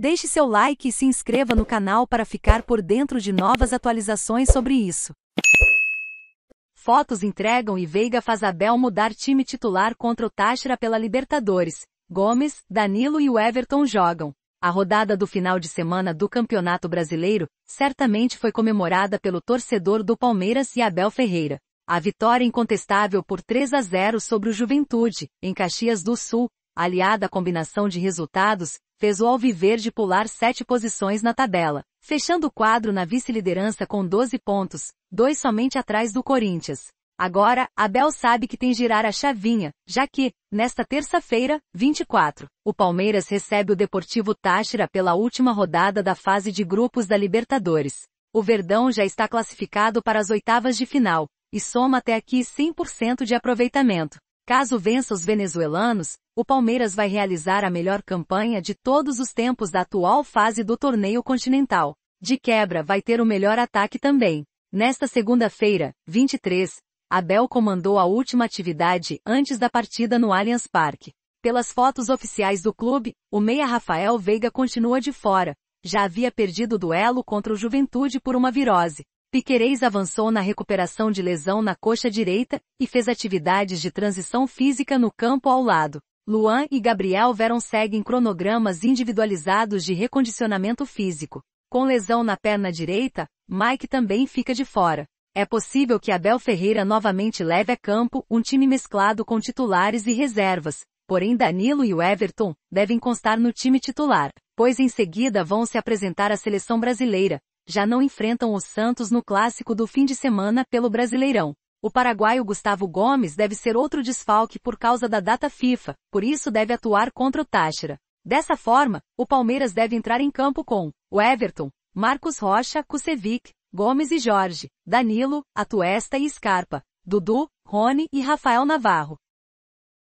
Deixe seu like e se inscreva no canal para ficar por dentro de novas atualizações sobre isso. Fotos entregam e Veiga faz Abel mudar time titular contra o Táchira pela Libertadores. Gomes, Danilo e o Everton jogam. A rodada do final de semana do Campeonato Brasileiro certamente foi comemorada pelo torcedor do Palmeiras e Abel Ferreira. A vitória incontestável por 3 a 0 sobre o Juventude, em Caxias do Sul, aliada à combinação de resultados, fez o Alviverde pular sete posições na tabela, fechando o quadro na vice-liderança com 12 pontos, dois somente atrás do Corinthians. Agora, Abel sabe que tem girar a chavinha, já que, nesta terça-feira, 24, o Palmeiras recebe o Deportivo Táchira pela última rodada da fase de grupos da Libertadores. O Verdão já está classificado para as oitavas de final, e soma até aqui 100% de aproveitamento. Caso vença os venezuelanos, o Palmeiras vai realizar a melhor campanha de todos os tempos da atual fase do torneio continental. De quebra, vai ter o melhor ataque também. Nesta segunda-feira, 23, Abel comandou a última atividade antes da partida no Allianz Parque. Pelas fotos oficiais do clube, o meia Rafael Veiga continua de fora. Já havia perdido o duelo contra o Juventude por uma virose. Piquerez avançou na recuperação de lesão na coxa direita e fez atividades de transição física no campo ao lado. Luan e Gabriel Veron seguem cronogramas individualizados de recondicionamento físico. Com lesão na perna direita, Mike também fica de fora. É possível que Abel Ferreira novamente leve a campo um time mesclado com titulares e reservas, porém Danilo e o Everton devem constar no time titular, pois em seguida vão se apresentar à seleção brasileira, já não enfrentam o Santos no clássico do fim de semana pelo Brasileirão. O paraguaio Gustavo Gomes deve ser outro desfalque por causa da data FIFA, por isso deve atuar contra o Táchira. Dessa forma, o Palmeiras deve entrar em campo com o Everton, Marcos Rocha, Kusevic, Gomes e Jorge, Danilo, Atuesta e Scarpa, Dudu, Rony e Rafael Navarro.